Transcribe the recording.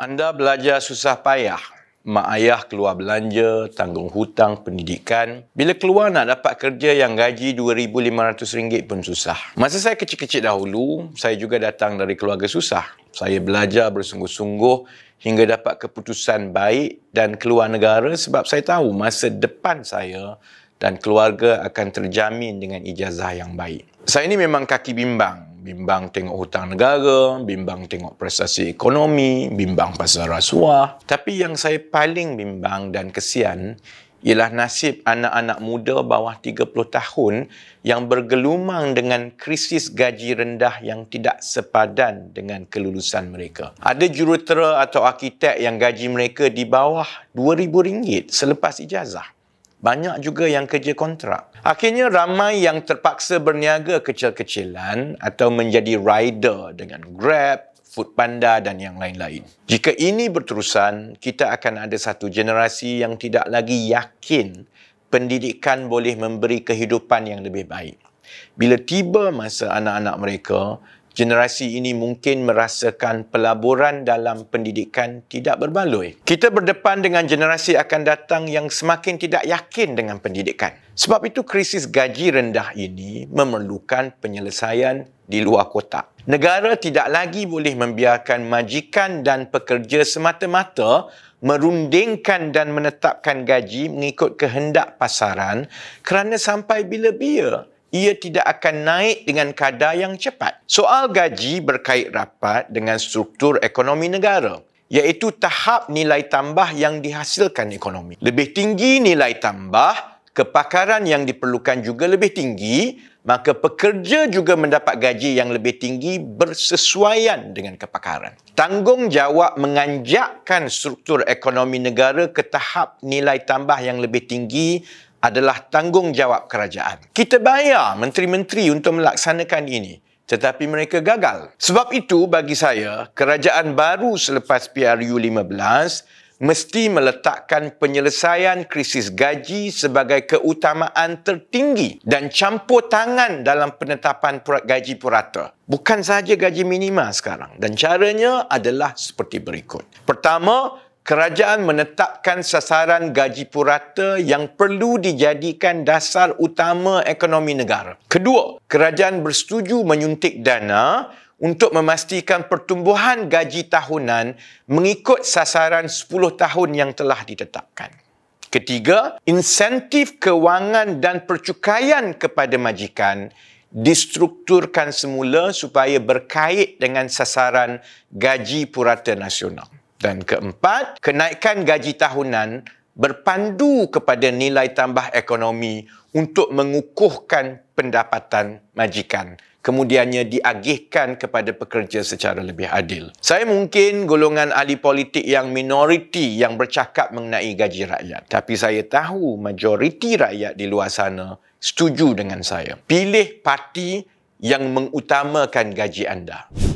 anda belajar susah payah. Mak ayah keluar belanja, tanggung hutang, pendidikan. Bila keluar nak dapat kerja yang gaji RM2,500 pun susah. Masa saya kecil-kecil dahulu, saya juga datang dari keluarga susah. Saya belajar bersungguh-sungguh hingga dapat keputusan baik dan keluar negara sebab saya tahu masa depan saya dan keluarga akan terjamin dengan ijazah yang baik. Saya ini memang kaki bimbang bimbang tengok hutang negara, bimbang tengok prestasi ekonomi, bimbang pasal rasuah. Tapi yang saya paling bimbang dan kesian ialah nasib anak-anak muda bawah 30 tahun yang bergelumang dengan krisis gaji rendah yang tidak sepadan dengan kelulusan mereka. Ada jurutera atau arkitek yang gaji mereka di bawah RM2,000 selepas ijazah banyak juga yang kerja kontrak. Akhirnya ramai yang terpaksa berniaga kecil-kecilan atau menjadi rider dengan Grab, Foodpanda dan yang lain-lain. Jika ini berterusan, kita akan ada satu generasi yang tidak lagi yakin pendidikan boleh memberi kehidupan yang lebih baik. Bila tiba masa anak-anak mereka generasi ini mungkin merasakan pelaburan dalam pendidikan tidak berbaloi. Kita berdepan dengan generasi akan datang yang semakin tidak yakin dengan pendidikan. Sebab itu krisis gaji rendah ini memerlukan penyelesaian di luar kota. Negara tidak lagi boleh membiarkan majikan dan pekerja semata-mata merundingkan dan menetapkan gaji mengikut kehendak pasaran kerana sampai bila-bila ia tidak akan naik dengan kadar yang cepat. Soal gaji berkait rapat dengan struktur ekonomi negara iaitu tahap nilai tambah yang dihasilkan ekonomi. Lebih tinggi nilai tambah, kepakaran yang diperlukan juga lebih tinggi, maka pekerja juga mendapat gaji yang lebih tinggi bersesuaian dengan kepakaran. Tanggungjawab menganjakkan struktur ekonomi negara ke tahap nilai tambah yang lebih tinggi adalah tanggungjawab kerajaan. Kita bayar menteri-menteri untuk melaksanakan ini tetapi mereka gagal. Sebab itu bagi saya, kerajaan baru selepas PRU 15 mesti meletakkan penyelesaian krisis gaji sebagai keutamaan tertinggi dan campur tangan dalam penetapan gaji purata. Bukan sahaja gaji minima sekarang dan caranya adalah seperti berikut. Pertama, kerajaan menetapkan sasaran gaji purata yang perlu dijadikan dasar utama ekonomi negara. Kedua, kerajaan bersetuju menyuntik dana untuk memastikan pertumbuhan gaji tahunan mengikut sasaran 10 tahun yang telah ditetapkan. Ketiga, insentif kewangan dan percukaian kepada majikan distrukturkan semula supaya berkait dengan sasaran gaji purata nasional. Dan keempat, kenaikan gaji tahunan berpandu kepada nilai tambah ekonomi untuk mengukuhkan pendapatan majikan kemudiannya diagihkan kepada pekerja secara lebih adil. Saya mungkin golongan ahli politik yang minoriti yang bercakap mengenai gaji rakyat. Tapi saya tahu majoriti rakyat di luar sana setuju dengan saya. Pilih parti yang mengutamakan gaji anda.